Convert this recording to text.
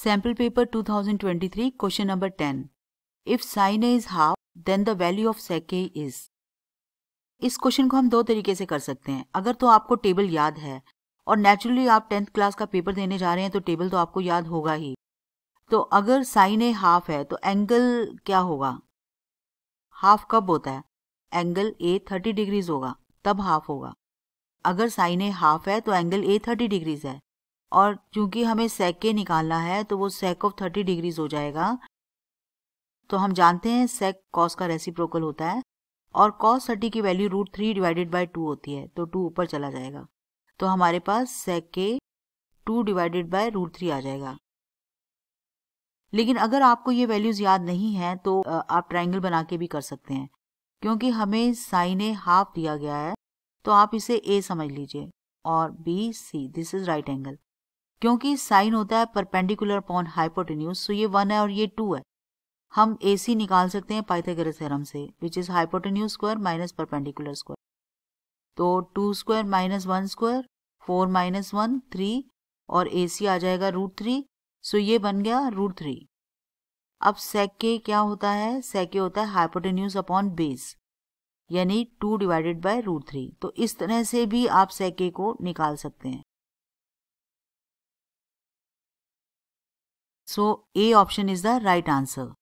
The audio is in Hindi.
sample paper 2023 question number 10 if sin a is half then the value of of a is इस क्वेश्चन को हम दो तरीके से कर सकते हैं अगर तो आपको टेबल याद है और नेचुरली आप टेंथ क्लास का पेपर देने जा रहे हैं तो टेबल तो आपको याद होगा ही तो अगर साइन ए हाफ है तो एंगल क्या होगा हाफ कब होता है एंगल ए थर्टी डिग्रीज होगा तब हाफ होगा अगर साइन ए हाफ है तो एंगल ए थर्टी डिग्रीज है और क्योंकि हमें सेक के निकालना है तो वो सेक ऑफ थर्टी डिग्रीज हो जाएगा तो हम जानते हैं सेक कॉस का रेसिप्रोकल होता है और कॉस थर्टी की value root three divided by two होती है तो टू ऊपर चला जाएगा तो हमारे पास सेक के two divided by root three आ जाएगा लेकिन अगर आपको ये वैल्यूज याद नहीं है तो आप ट्राइंगल बना के भी कर सकते हैं क्योंकि हमें साइन ए हाफ दिया गया है तो आप इसे ए समझ लीजिए और B C this is right angle क्योंकि साइन होता है परपेंडिकुलर अपॉन हाइपोटेन्यूज सो ये वन है और ये टू है हम ए सी निकाल सकते हैं पाइथागोरस थ्योरम से which is hypotenuse square minus perpendicular square तो two square minus one square four minus one three और ए सी आ जाएगा रूट थ्री सो ये बन गया रूट थ्री अब सेक के क्या होता है सेक के होता है हाइपोटेन्यूज अपॉन बेस यानी two divided by root three तो इस तरह से भी आप सेके को निकाल सकते हैं So A option is the right answer.